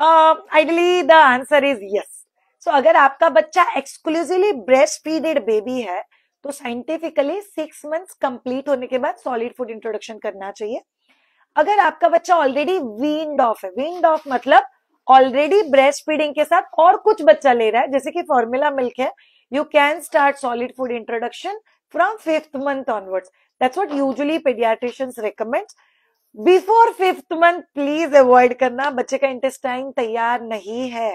ideally the answer is yes so अगर आपका बच्चा एक्सक्लूसिवली ब्रेस्ट फीडेड बेबी है तो साइंटिफिकली सिक्स मंथ्स कंप्लीट होने के बाद सॉलिड फूड इंट्रोडक्शन करना चाहिए अगर आपका बच्चा ऑलरेडी वीन्ड ऑफ है वीन्ड ऑफ मतलब ऑलरेडी ब्रेस्ट फीडिंग के साथ और कुछ बच्चा ले रहा है जैसे कि फॉर्मूला मिल्क है you can start solid food introduction from fifth month onwards that's what usually paediatricians recommends before fifth month please avoid करना बच्चे का इंटेस्टाइन तैयार नहीं है